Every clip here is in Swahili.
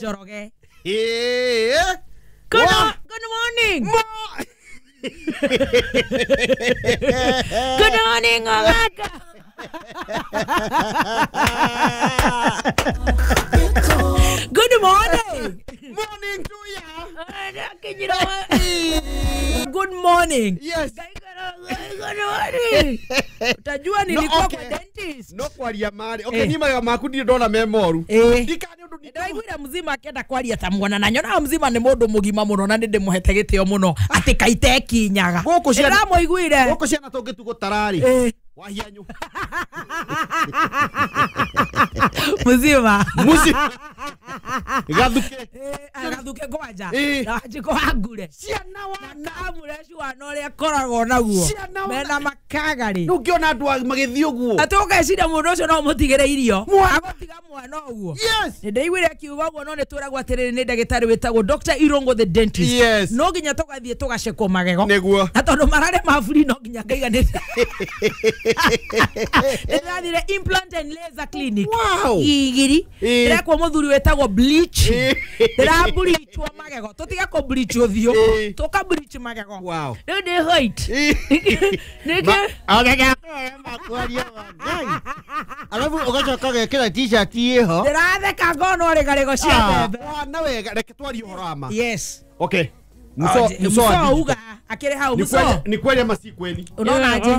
Njoroge. Yeah. Good, What? good morning. Mo- good morning, Olaka. good morning. morning to ya. good morning. Yes. utajua nilikuwa no, okay. kwa dentist no kwaria mari okay, eh. nyima ya maku ndio ndona memoru eh ndiraiguire mzima akienda kwaria ta mwana na nyona mzima ni mundu mugima muno na ni muhete gitio muno ati kaite kinyaga guku ciana ndiramuiguire guku ciana gutarari wahianyu mzima mzima gathuke gathuke kwanja na wanjiko wangure ciana wana amureci wana ũrĩa akoragwo naguo mena makagari rĩu ngĩona andũ magĩthiĩ ũguo na tũgeciria mũndũ ũcio no mũtigĩre irio agũtiga mwana ũguo nĩ ndaiguire akiuga ũguo no nĩ twĩragwo atĩrĩrĩ nĩ ndagĩtarĩ wĩtagwo Dr Irungu the dentist no nginya tũgathiĩ tũgacekwo magego nĩguo na tondũ mararĩ ma buri no nginya ngaiganĩra nĩ ndĩrathire implant and laser clinic igiri eh. ndĩrekwo mũthuri wĩtagwo gå bleach ndä ramburichwo magego tå tiga kå bleach å thiå eh. tå ka bleach magego rä u ndä hoit arabu å gacoka å gekä ra t-shirt ä ho ndä ratheka ngona å rä garä go cia ah, mbembe na wega reke twarie å horo okay Ah, mso, mso, uga akili hao mso. Ni kweli ama si kweli? Unaona aje?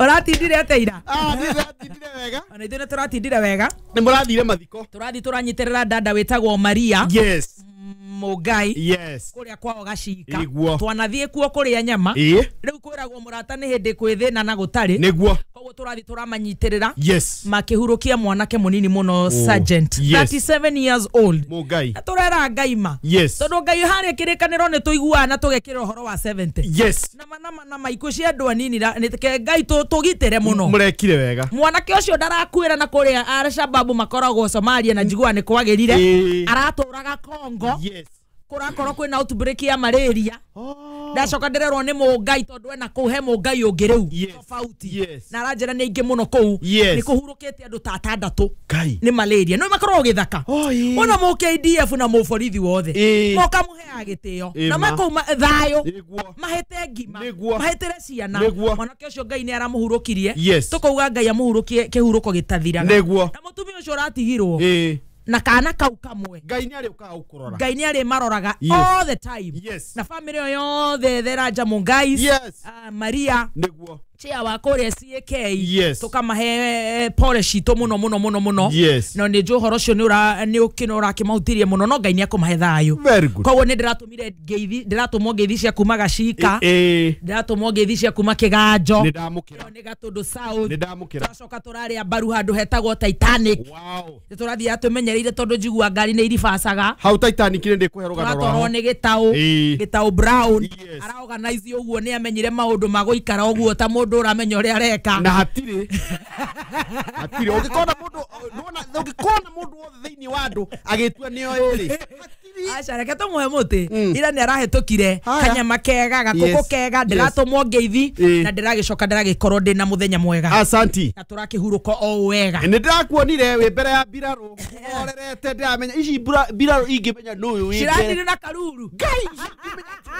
Uratindire uh-huh. ate ira? Ah, ndiratindire wega. Ona ithuĩ nĩ tũratindire wega. Nĩ mũrathire mathiko. Tũrathiĩ tũranyitĩrĩra wä tagwo Maria. Yes mugai yes kuria kwao gashika twanathie kuo kå rä nyama riu u kwä ragwo må rata nä na oh, na gå tarä nä koguo tå rathiä tå ramanyitä rä ra yes. makä hurå kia mwanake må nini må no tå rera ngaima tondå ngai harä kä rä kanä ro nä tå iguaga na tå gekä ra å horo wa namanamana maikå cia andå anini ke ngai tå gitä re må wega mwanake ucio ndarakuira na kuria rä a alshababu makoragwo somalia na jigua ni kwagä rire aratå kongo yes kurakorwo kwina outbreak ya malaria oh. ndacoka ndärerwo nä må ngai tondå ena kå u he må ngai å ngä rä u tofauti na aranjä ra nä aingä må no kå u nä kå hurå kä te andå ta atandatå nä malaria no makorwo gä thaka ona må kdf na må borithi wothe moka må heaga gä tä o na makå u thayå mahä te ngima mahä tä re ciana mwanake å cio ngai nä aramå hurå kirie tå kauga ngai amå hurå kie kä hurå ko gä tathiraga na må tumia å cio å ratigirwo na kana kau kamwe ngai nä arä å kaga gå kå ngai nä arä maroraga all the time yes. na bamä rä ä yo yothe theraja mungai yes. uh, maria nä chia wakore ciake yes. tukamahe policy to muno muno muno muno yes. no ni nju horo cio ni ura ni ukino urakimahutirie muno no ngai ni akumahe thayo koguo ni ndiratumire ngeithi ndiratumwo ngeithi cia kuma gacika eh, eh. ndiratumwo ngeithi cia kuma kiganjo ni gatundu south twacoka turaria mbaru handu hetagwo titanic ni turathiaga tumenyereire tondu njigua ngari ni iribacaga hau titanic ni ndikuhe rugano rwao twatorwo ni gitau eh. gitau brown araorganize uguo ni amenyire maundu ma guikara ta mundu uramenya uria areka na hatire hatire ungikona mundu nona ungikona mundu wothe thiini wa andu agitua nio iri acareke tå mwe må tä mm. ira nä arahätå kire kanyama kega gakå kega ndä ratå mwo ngeithi na ndä ragä coka ndä ragä korwo ndä na må thenya mwega asanti na tå rakä hurå ka o wega nä ndä rakuonire wä mbere ya birarå orerete ndä ramenya ici birarå ingä menya nå yå ciratire na karuru ngai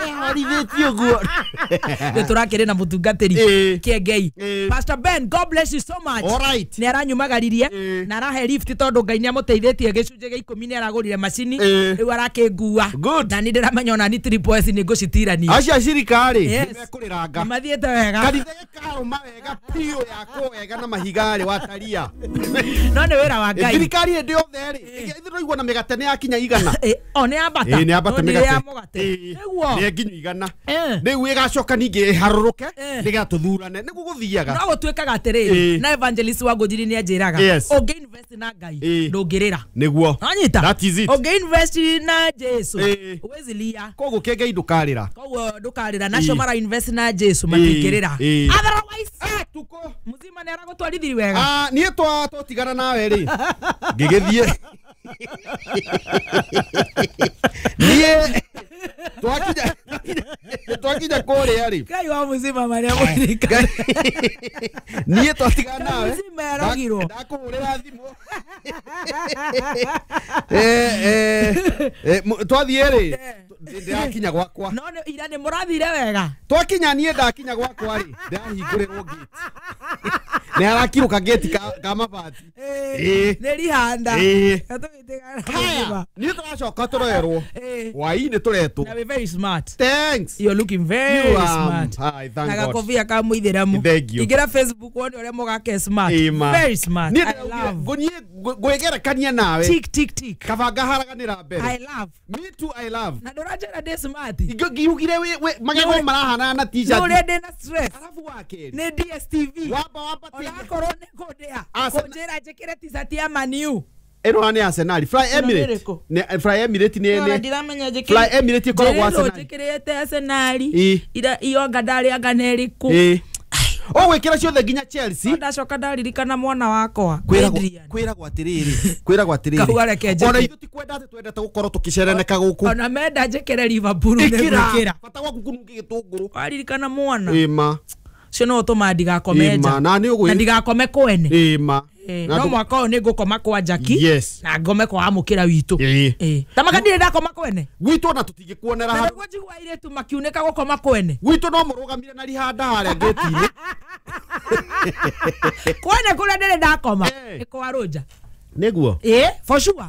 ehorithätie å guo nä tå rakä rä na må tungatä ri kä engei pastor ben na arahe tondå ngai nä amå teithä tie gä cunjä gä ikå mi nä aragå rire macini rä u arake makĩngua na ni ndĩramenya ona ni triple S nĩ ngũcitirania acio acirika ri mekuriranga mathiete wega kanitha ma wega ya ko wega na mahiga rĩ wataria no nĩ wĩra wa ngai thirikari hĩndĩ ri rĩ ithĩroigua na mĩgate nĩ yakinya igana o abata ni abata nĩ ni mĩgate nĩguo ni nginya igana ni wi ni ĩgacoka haruruke ni ga tuthurane ni guguthiaga no gutwekaga tiri na evangelist wa ngũnjiri nĩ anjĩraga ũngĩ invest na ngai ndũngĩrĩra nĩguo anyita ũngĩ invest na Eh. Eh. na jesu eh. wezi lia koguo kengei ndukarira koguo ndukarira nacio eh. marainvest na jesu matingirira eh. otherwise ah, tuko muzima ni aragutwarithiri wega ah, nie twa twatigana nawe ri ngigithie nie twakinya twakinya kuria ri ngai wa muzima maria mwirika nie twatigana nawe muzima aragirwo ndakuhurira thimu é, é, é, tu adieres. É. ndirakinya gwakwa no ira ni murathire wega twakinya nie ndakinya gwakwa ri ndahingurwo gate nä arakiruka geti ka mabati nä rihanda nä tå racoka tå rerwo wai nä tå retwonagakovia ka må ithä ramu ingä ra wone å rä a må gakeniä ngwä gerekania nawe kabanga haraganä ra mberenä ndå njara ndä smart ngiugire magego marahanana na t-shirt rä ndä na stress arabu wake nä dstv wamba wamba orakorwo nä kå kå njä ra njä kä re t ya maniu ä no nä arsenal fly emirate fly emirate ne ne fly emirate ä koragwo arsenal njä kä rä te arsenal ira iyo ndarä anga nä rä kå ũgwĩkĩra oh, ciothe nginya Chelsea ndacoka ndaririkana mwana wakwa kwĩragwo atĩrĩrĩ kwĩragwo atĩrĩrĩ ona ithu tikwenda atĩ twendete gũkorwo tũkĩcereneka gũkũ ona menda njĩkĩre Liverpool nĩgwĩkĩra bata gwaku kunungi gĩtũngũrũ waririkana mwana ĩma cio no ũtũma ndigakome nja na ndigakome kwene ima Eh, no mwaka nä ngå koma kwa njaki yes. na ngome kwa amũkĩra witũ eh, tamaka ndirĩ ndakoma kwene gwitũ ona kuonera naguo njigua airĩtu makiunĩka koma kwene gwitũ no gamire na rihanda harĩa ngĩti-inĩ kwene kũrĩa ndĩrĩ ndakoma nĩ kwa rũnja nĩguo ĩĩ eh, for sure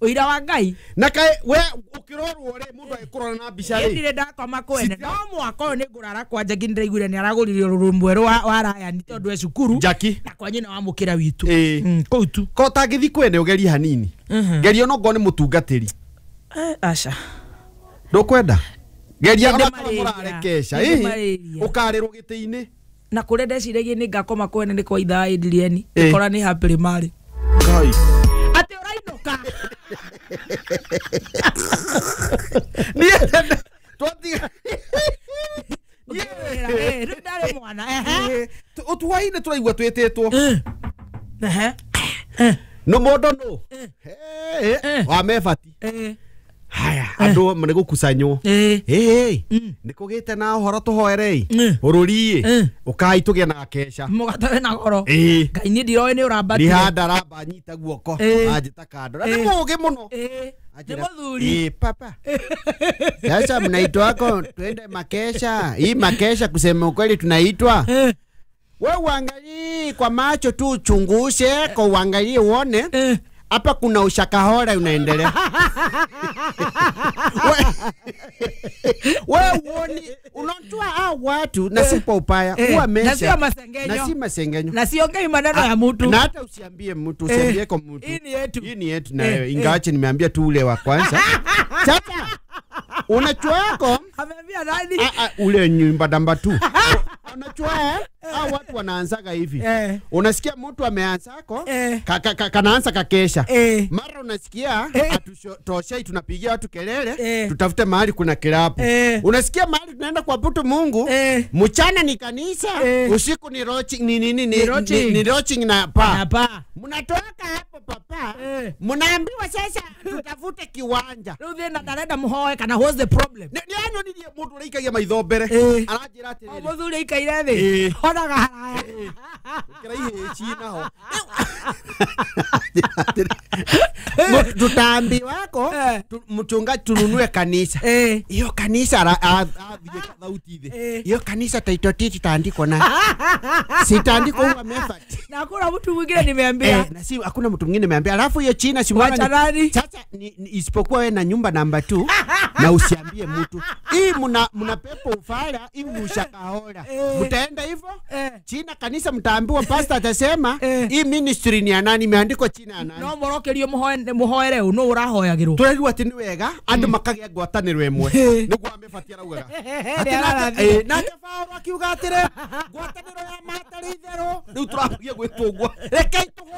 uira wa ngai na kai we ukirorwo ri mundu agikurora na mbica ri ndire ndakoma kwene no mwaka ni ningurara kwa njagi ndireiguire ni aragurire ruru mweru wa Ryan tondu e cukuru na kwa nyina wa mukira witu mm, ko tu ko tangithi kwene ugeri hanini mhm. geri ono ngo ni mutungatiri eh, kwenda aca ndukwenda geria murarekesha ukarirwo giti-ini na kuria ndeciragia ni ngakoma kwene ni kwa ithaa ndirieni ikora ni hapiri mari kai ati urainũka tå raigua twä tä two eh. eh. nä mondo no eh. wa mebati haya andå nä gå kucanywo eh. mm. nä kå gä te na å horo tå hoerei å mm. rå ri å mm. kai tå gä e na gakeca må gatawe na goro ngai niä ndiroä nä å rambarihanda ramba nyita guoko anjä ta kando na nä må gä må no nä papa sasa mnaitwa ako twende makesha hii makesha kusema ukweli tunaitwa we uangalii kwa macho tu uchungushe kwa uangalie uone hapa kuna ushakahora unaendelea. wewe uoni, unajua hao watu na si kwa upaya, eh, huwa mesha na sio masengenyo na si masengenyo na siongei maneno ya ah, mtu, na hata usiambie mtu, eh, usiambie kwa mtu, hii ni yetu, hii ni yetu. Na eh, wewe ingawache nimeambia tu ule wa kwanza sasa una yako? Ameambia nani? Ah, ah, ule nyumba damba tu unajua eh? Au eh. watu wanaanzaga hivi eh. Unasikia mtu ameanzako eh. kanaanza ka, ka, kakesha eh. Mara unasikia eh. atutoshei, tunapigia watu kelele eh. Tutafute mahali kuna kilabu eh. Unasikia mahali tunaenda butu Mungu eh. Mchana ni kanisa eh. Usiku ni roaching ni ni ni, ni, ni, ni, ni roaching na paa na paa mnatoka hapo papa eh. mnaambiwa sasa tutafute kiwanja riu thä na ndarenda må hoe kana what's the problem nä anyonirie må ndå å rä aikagia maitho mbere eh. aranjä atä må thuri aikaire thä eh. onaga haraya eh. kä ra ihäci naho tutambi wako mtunga tununue kanisa hiyo kanisa avie ah. thauti thä hiyo kanisa taitotiti taandikwo nayo sitaandikwo uwa mefati na kuna mtu mwingine nimeambia eh, na si hakuna mtu mwingine ameambia. Alafu hiyo China si mwana sasa ni, ni, isipokuwa wewe na nyumba namba 2 na usiambie mtu. Hii mna mna pepo ufala, hii mshakaola. Eh, Mtaenda hivyo? Eh, China kanisa mtaambiwa pasta atasema eh, hii ministry ni ya nani? Imeandikwa China ya nani? No morokerio muhoe muhoere no urahoyagirwo. Turarirwa ati ni wega andu mm. makagia ngwatanirwo imwe. Eh. Niguo amefatia raugaga. Ati na Paulo akiuga atire ngwataniro ya matari ri itherwo. Riu turabagia gwitungwa. Rekei tuho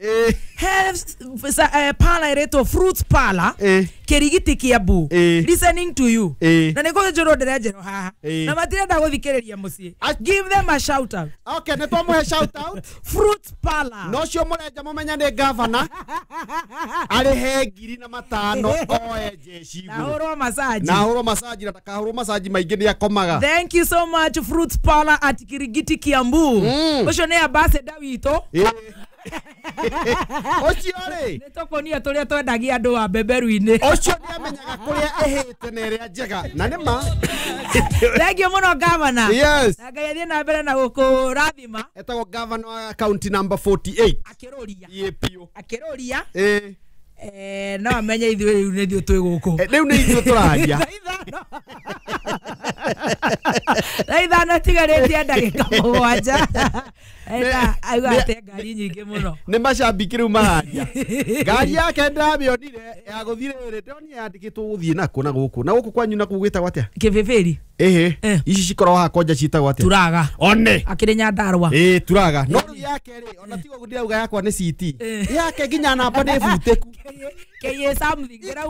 Eh. He, eh, pala iretwo e fruit pala eh. kirigiti kiambu eh. listening to you eh. na nikuo njuru ndirenjerwo haha eh. na matirenda guthikiriria mucii ah. give them a shout out okay ni twamuhe shout out fruit pala no cio murenja mumenya ni gavana arihe ngiri na matano oe jeci nahurwo masaji nahurwo masaji na takahurwo masaji maingi ni akomaga thank you so much fruit pala at kirigiti kiambu ucio mm. ni ambassador witu eh. ũcio rĩ nĩ tũkonia tũrĩa twendagia andũ wa mbeberu-inĩ ũcio nĩ amenyaga kũrĩa ĩhĩte na ĩrĩa njega na nĩ ma thengio mũno gavana na ngai athiĩ na mbere na gũkũ rathima etagwo gavana wa kaunti number 48 akĩrũria akĩrũria no amenye ithuĩ rĩu nĩ ithuĩ twĩ gũkũ rĩu nĩ ithuĩ tũraria thaa ithano tigarĩtie ndagĩka mũgwanja ngari nyingä nä macambiki rä u mahanjia ngari yake ndamä onire yagåthire rä ndonire yandäkä two gå thiä nakå na gå kå na gå kå kwanyu nakå gwä tagwo atä a kä bä bä ri ähä eh. ici cikoragwo hakonja citagwo atä turaga one akä rä nyandarwa ä turaga no eh. rä yakerä ona tigwo ndärauga yakwa nä citi eh. yake nginya namba nä butä ku keie na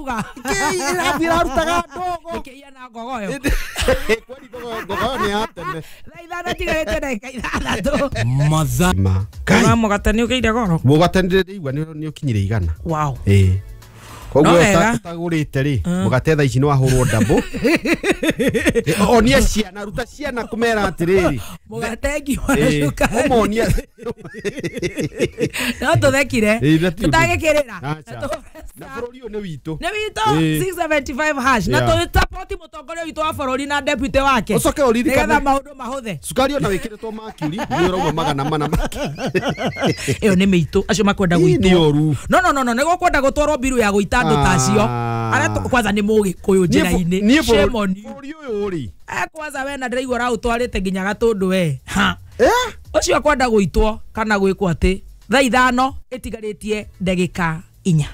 nä ya mathaa må gate nä å gä ire goro må gate nä igua nä å kinyä igana ä koguo tagurite-ri ah. mugatetha ici niwahurwo ndambu onia ciana ruta ciana kumera atiriri mugatengiwamonia no tuthekire tutagikirira na bururi uyu ni witu ni witu 675 hash na tusapoti mutongoria witu wa bururi na deputy wake ucoke uririkane nigetha maundu mahuthe cukari ona wikiritwo makuri ni urauma magana mana iyo ni miitu acio makwenda guitwo no no no no ni gukwenda gutwarwo biru ya guita andå tacio arä kwanza nä må gä ni yå njä ra-inä cemoni kwanza wena ndä raigua raå twarä te nginya gatå ndå we å eh? cio akwenda gå itwo kana gwä kwo atä thaa ithano ä tigarä tie ndagä ka inya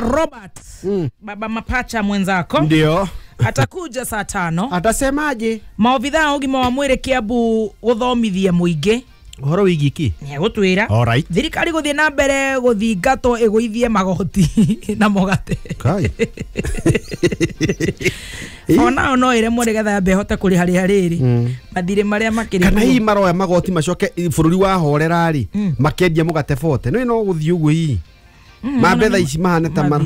robert mm. baba mapacha mwenzako ndio atakuja saa tano atasemaje maobithaa ugima wa mwere kiabu guthomithia muingi uhoro wigi kä nä egå twä ra thirikari gå thiä na mbere gå thingatwo ä gå ithie magoti na mogate onao no ä remwo rä getha mbehote kå rä harä a rä rä mm. mathirä marä a makä kana hihi maroya magoti macoke bå rå ri wahorerarä mm. makendia må gate bote no ä mm, no gå thiä å guo hihi mambe ici mahane ta mara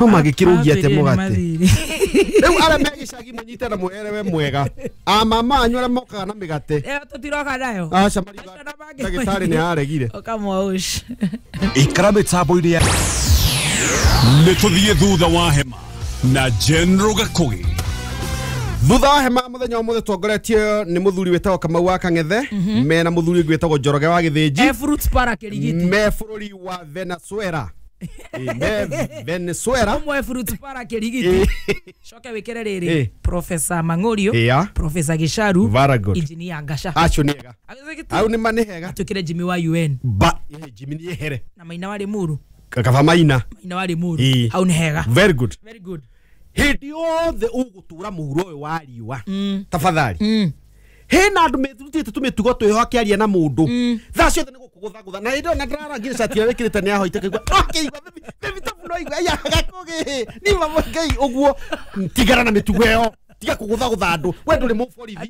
no magä rugia te må gate rä u arä a megäcagi må nyite na mwerewe mwega amama anyu arä a mokaga na mä gate tå tiroka nayo ndagä tarä nä aregire ikara mä tambo-inä nä tå thiä thutha wa hema na general gakugi thutha wa hema thenya å må thä tongoretie nä må thuri wä tagwo kamau wa kangethe mhm. mena må thuri ngwä tagwo njoroge wa gä thä nji me bå rå ri wa venezuela Eh, venezuela mwe fruit para kirigiti coke wikire riri professor mang'orio professor gisharu injinia ngasha angasha acho ega au ni mane hega atukire jimi wa un ba jimi ni here na maina wari muru kava maina maina wari muru au ni hega very good very good hindi yothe ugutura muhuro uyu wa riwa mm. tafadhali mm. hena andu methurutite tumitugo twihokearia na mundu mm. thaa guthagutha na indo na ndirara ngire cati ä kä rä te nä ahoite kaigua okäigua ah, bebitabu no igua yagakågä ni ngai å guo tigara na mä tugo ä yo tiga kå gå thagå tha andå we ndå rä må borithi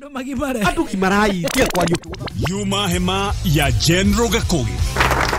andå gimarai tiga yuma hema ya general gakågä